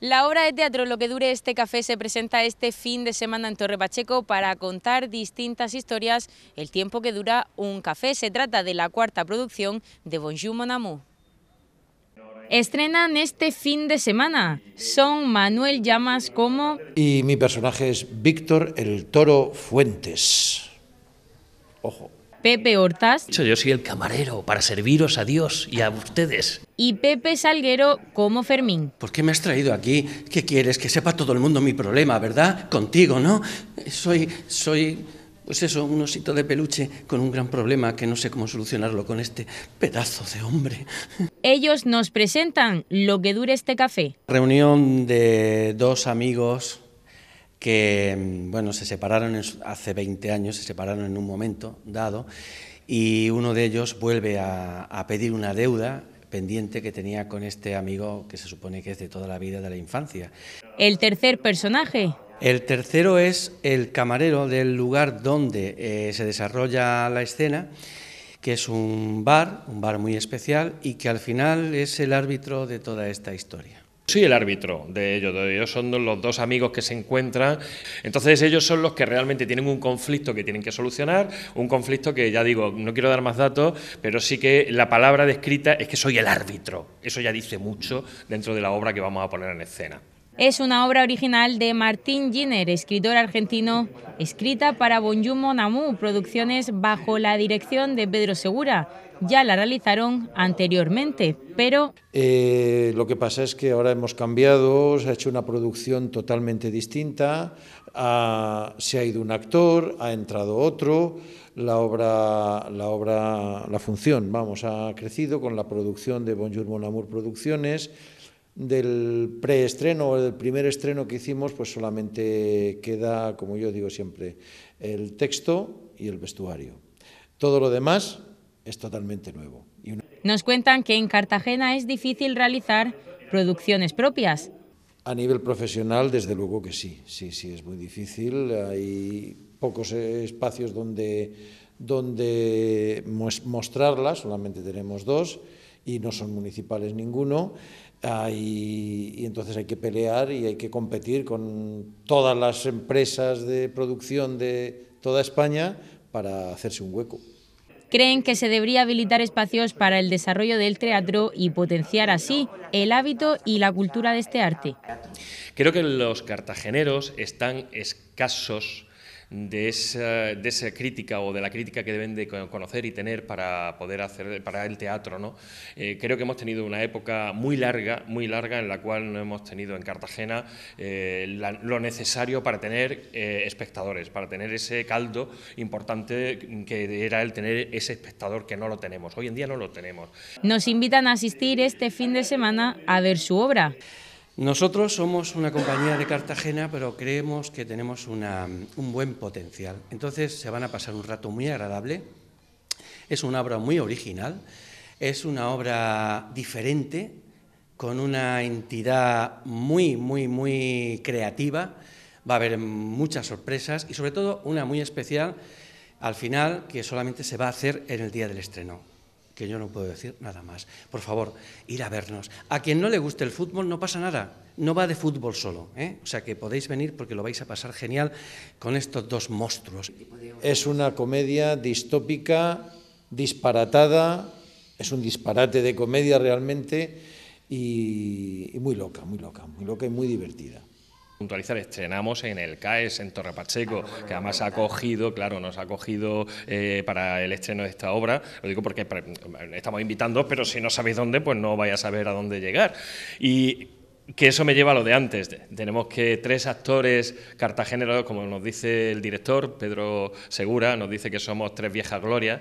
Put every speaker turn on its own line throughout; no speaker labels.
La obra de teatro Lo que dure este café se presenta este fin de semana en Torre Pacheco para contar distintas historias el tiempo que dura un café. Se trata de la cuarta producción de Bonjour Mon Amour. Estrenan este fin de semana. Son Manuel Llamas como...
Y mi personaje es Víctor el Toro Fuentes. Ojo.
Pepe Hortaz. Yo soy el camarero
para serviros a Dios y a
ustedes.
Y Pepe Salguero como Fermín.
¿Por qué me has traído aquí? ¿Qué quieres? Que sepa todo el mundo mi problema, ¿verdad? Contigo, ¿no? Soy, soy, pues eso, un osito de peluche con un gran problema que no sé cómo solucionarlo con este pedazo de hombre.
Ellos nos presentan lo que dure este café.
Reunión de dos amigos que mm, bueno, se separaron hace 20 años, se separaron en un momento dado, y uno de ellos vuelve a, pedir una deuda pendiente que tenía con este amigo que se supone que es de toda la vida de la infancia.
El tercer personaje,
el tercero es el camarero del lugar donde eh, se desarrolla la escena, que es un bar, un bar muy especial y que al final es el árbitro de toda esta historia.
Soy el árbitro de ellos, ellos son los dos amigos que se encuentran. Entonces ellos son los que realmente tienen un conflicto que tienen que solucionar, un conflicto que ya digo, no quiero dar más datos, pero sí que la palabra descrita es que soy el árbitro. Eso ya dice mucho dentro de la obra que vamos a poner en escena.
Es una obra original de Martín Giner, escritor argentino, escrita para Bonjumo Producciones bajo la dirección de Pedro Segura. Ya la realizaron anteriormente, pero...
Eh, lo que pasa es que ahora hemos cambiado, se ha hecho una producción totalmente distinta, se ha ido un actor, ha entrado otro, la obra, la obra, la función, vamos, ha crecido con la producción de Bonjour Mon Producciones, del preestreno o del primer estreno que hicimos, pues solamente queda, como yo digo siempre, el texto y el vestuario. Todo lo demás es totalmente nuevo.
Nos cuentan que en Cartagena es difícil realizar producciones propias.
A nivel profesional, desde luego que sí, sí, sí, es muy difícil. Hay pocos espacios donde, donde mostrarla, solamente tenemos dos y no son municipales ninguno. Ah, y, entonces hay que pelear y hay que competir con todas las empresas de producción de toda España para hacerse un hueco.
Creen que se debería habilitar espacios para el desarrollo del teatro y potenciar así el hábito y la cultura de este arte.
Creo que los cartageneros están escasos de esa, crítica o de la crítica que deben de conocer y tener para poder hacer para el teatro. ¿no? Eh, creo que hemos tenido una época muy larga, muy larga, en la cual no hemos tenido en Cartagena eh, lo necesario para tener eh, espectadores, para tener ese caldo importante que era el tener ese espectador que no lo tenemos. Hoy en día no lo tenemos.
Nos invitan a asistir este fin de semana a ver su obra.
Nosotros somos una compañía
de Cartagena, pero creemos que tenemos un buen potencial. Entonces se van a pasar un rato muy agradable. Es una obra muy original, es una obra diferente, con una entidad muy, muy, muy creativa. Va a haber muchas sorpresas y sobre todo una muy especial al final que solamente se va a hacer en el día del estreno que yo no puedo decir nada más. Por favor, ir a vernos. A quien no le guste el fútbol no pasa nada, no va de fútbol solo. ¿eh? O
sea que podéis venir porque lo vais a pasar genial con estos dos monstruos. Es una comedia distópica, disparatada, es un disparate de comedia
realmente y, muy loca, muy loca, muy loca y muy divertida puntualizar, estrenamos en el CAES, en Torre Pacheco, que además ha acogido, claro, nos ha acogido eh, para el estreno de esta obra, lo digo porque estamos invitando, pero si no sabéis dónde, pues no vais a saber a dónde llegar. Y que eso me lleva a lo de antes. Tenemos que tres actores cartageneros, como nos dice el director, Pedro Segura, nos dice que somos tres viejas glorias,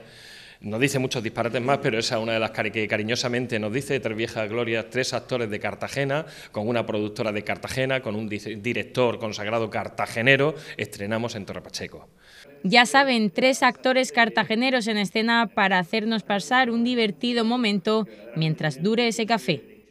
nos dice muchos disparates más, pero esa es una de las que cariñosamente nos dice, Tres Viejas Glorias, tres actores de Cartagena, con una productora de Cartagena, con un director consagrado cartagenero, estrenamos en Torre Pacheco.
Ya saben, tres actores cartageneros en escena para hacernos pasar un divertido momento mientras dure ese café.